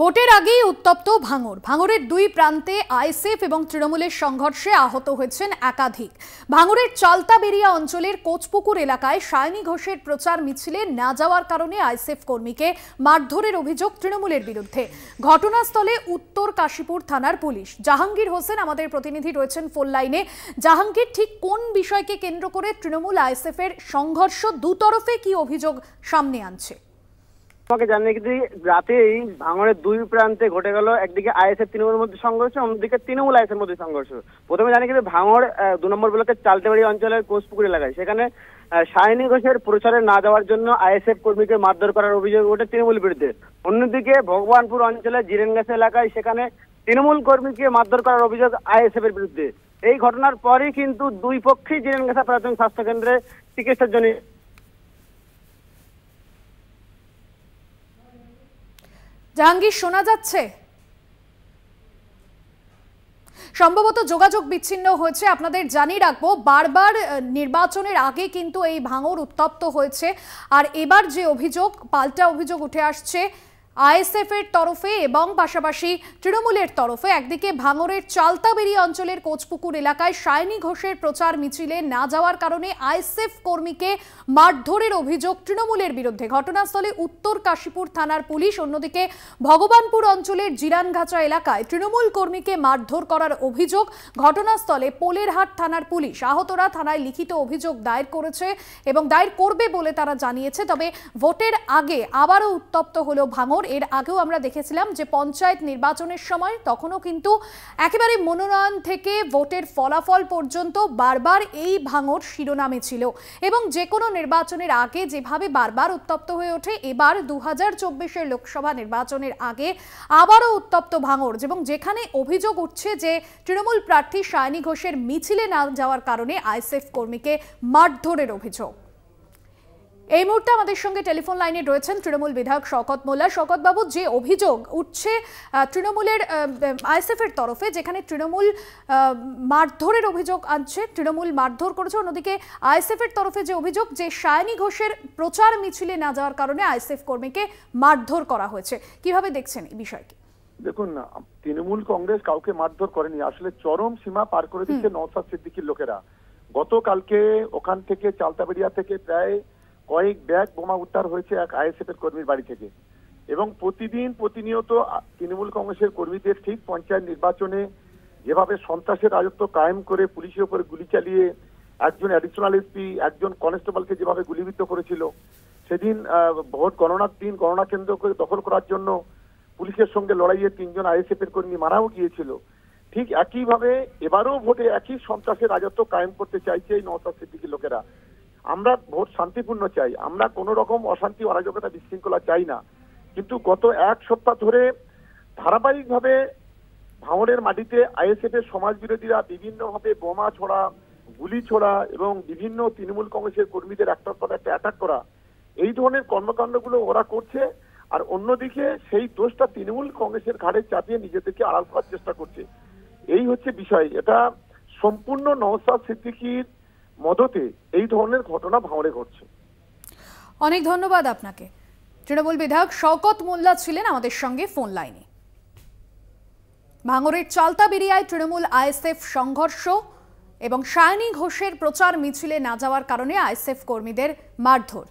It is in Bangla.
ভোটের আগেই উত্তপ্ত ভাঙর ভাঙরের দুই প্রান্তে আইসেফ এবং তৃণমূলের সংঘর্ষে আহত হয়েছেন একাধিক ভাঙরের চালতাবেরিয়া অঞ্চলের কোচপুকুর এলাকায় সায়নী ঘোষের প্রচার মিছিলে না যাওয়ার কারণে আইসেফ কর্মীকে মারধরের অভিযোগ তৃণমূলের বিরুদ্ধে ঘটনাস্থলে উত্তর কাশীপুর থানার পুলিশ জাহাঙ্গীর হোসেন আমাদের প্রতিনিধি রয়েছেন ফোন লাইনে জাহাঙ্গীর ঠিক কোন বিষয়কে কেন্দ্র করে তৃণমূল আইসেফের সংঘর্ষ দুতরফে কি অভিযোগ সামনে আনছে আমাকে জানিয়ে দিই রাতেই এই ভাঙড়ের দুই প্রান্তে ঘটে গেল একদিকে আইএসএফ তৃণমূলের মধ্যে সংঘর্ষ অন্যদিকে তৃণমূল আইএসের মধ্যে সংঘর্ষ প্রথমে জানিয়ে দিই ভাঙড় দু নম্বর ব্লকের চালতেবাড়ি অঞ্চলের কোষপুকুর এলাকায় সেখানে শাহিনী ঘোষের প্রচারে না যাওয়ার জন্য আইএসএফ কর্মীকে মারধর করার অভিযোগ ওঠে তৃণমূল বিরুদ্ধে অন্যদিকে ভগবানপুর অঞ্চলে জিরেনগাছ এলাকায় সেখানে তৃণমূল কর্মীকে মারধর করার অভিযোগ আইএসএফ এর বিরুদ্ধে এই ঘটনার পরই কিন্তু দুই পক্ষেই জিরেনগাছা প্রাথমিক স্বাস্থ্য কেন্দ্রে চিকিৎসার জন্য জাহাঙ্গীর শোনা যাচ্ছে সম্ভবত যোগাযোগ বিচ্ছিন্ন হয়েছে আপনাদের জানিয়ে রাখবো বারবার নির্বাচনের আগে কিন্তু এই ভাঙর উত্তপ্ত হয়েছে আর এবার যে অভিযোগ পাল্টা অভিযোগ উঠে আসছে আইএসএফ এর তরফে এবং পাশাপাশি তৃণমূলের তরফে একদিকে ভাঙরের চালতাবেরি অঞ্চলের কোচপুকুর এলাকায় শায়নি ঘোষের প্রচার মিছিলে না যাওয়ার কারণে আইএসএফ কর্মীকে মারধরের অভিযোগ তৃণমূলের বিরুদ্ধে ঘটনাস্থলে উত্তর কাশীপুর থানার পুলিশ অন্যদিকে ভগবানপুর অঞ্চলের জিরানঘাচা এলাকায় তৃণমূল কর্মীকে মারধর করার অভিযোগ ঘটনাস্থলে পোলেরহাট থানার পুলিশ আহতরা থানায় লিখিত অভিযোগ দায়ের করেছে এবং দায়ের করবে বলে তারা জানিয়েছে তবে ভোটের আগে আবারও উত্তপ্ত হল ভাঙর এর আগেও আমরা দেখেছিলাম যে পঞ্চায়েত নির্বাচনের সময় তখনও কিন্তু একেবারে মনোনয়ন থেকে ভোটের ফলাফল পর্যন্ত বারবার এই ভাঙর শিরোনামে ছিল এবং যে কোনো নির্বাচনের আগে যেভাবে বারবার উত্তপ্ত হয়ে ওঠে এবার দু হাজার চব্বিশের লোকসভা নির্বাচনের আগে আবারও উত্তপ্ত ভাঙর এবং যেখানে অভিযোগ উঠছে যে তৃণমূল প্রার্থী সায়নী ঘোষের মিছিলে না যাওয়ার কারণে আইসএফ কর্মীকে মারধরের অভিযোগ এই মুহূর্তে আমাদের সঙ্গে টেলিফোন লাইনে রয়েছেন তৃণমূল বিধায়ক শকত মোল্লা শকত বাবু যে অভিযোগ উঠছে তৃণমূলের আইএসএফের তরফে যেখানে তৃণমূল মারধরের অভিযোগ আনছে তৃণমূল মারধর করেছে অন্যদিকে আইএসএফের তরফে যে অভিযোগ যে সায়নী ঘোষের প্রচার মিছিলে না যাওয়ার কারণে আইএসএফ কর্মীকে মারধর করা হয়েছে কিভাবে দেখছেন এই বিষয়কে দেখুন তৃণমূল কংগ্রেস কাউকে মারধর করেনি আসলে চরম সীমা পার করে দিচ্ছে নওসাদ সিদ্দিকির লোকেরা গতকালকে ওখান থেকে চালতাবেড়িয়া থেকে প্রায় কয়েক ব্যাগ বোমা উদ্ধার হয়েছে এক আইএসএফ এর কর্মীর বাড়ি থেকে এবং প্রতিদিন প্রতিনিয়ত তৃণমূল কংগ্রেসের কর্মীদের ঠিক পঞ্চায়েত নির্বাচনে যেভাবে সন্ত্রাসের রাজত্ব কায়েম করে পুলিশের উপরে গুলি চালিয়ে একজন অ্যাডিশনাল এসপি একজন কনস্টেবলকে যেভাবে গুলিবিদ্ধ করেছিল সেদিন ভোট গণনার দিন গণনা কেন্দ্র করে দখল করার জন্য পুলিশের সঙ্গে লড়াইয়ে তিনজন আইএসএফ এর কর্মী মারাও গিয়েছিল ঠিক একইভাবে এবারও ভোটে একই সন্ত্রাসের রাজত্ব কায়েম করতে চাইছে এই নওসাদ সিদ্দিকির লোকেরা আমরা ভোট শান্তিপূর্ণ চাই আমরা কোনো রকম অশান্তি অরাজকতা বিশৃঙ্খলা চাই না কিন্তু গত এক সপ্তাহ ধরে ধারাবাহিকভাবে ভাঙনের মাটিতে আইএসএফ এর সমাজ বিরোধীরা বিভিন্নভাবে বোমা ছোড়া গুলি ছোড়া এবং বিভিন্ন তৃণমূল কংগ্রেসের কর্মীদের একটার পর একটা অ্যাটাক করা এই ধরনের কর্মকাণ্ডগুলো ওরা করছে আর অন্যদিকে সেই দোষটা তৃণমূল কংগ্রেসের ঘাড়ে চাপিয়ে নিজেদেরকে আড়াল করার চেষ্টা করছে এই হচ্ছে বিষয় এটা সম্পূর্ণ নওসাদ সিদ্দিকির মদতে এই ধরনের ঘটনা ভাঙড়ে ঘটছে অনেক ধন্যবাদ আপনাকে তৃণমূল বিধায়ক শওকত মোল্লা ছিলেন আমাদের সঙ্গে ফোন লাইনে ভাঙরের বেরিয়ায় তৃণমূল আইএসএফ সংঘর্ষ এবং সায়নী ঘোষের প্রচার মিছিলে না যাওয়ার কারণে আইএসএফ কর্মীদের মারধর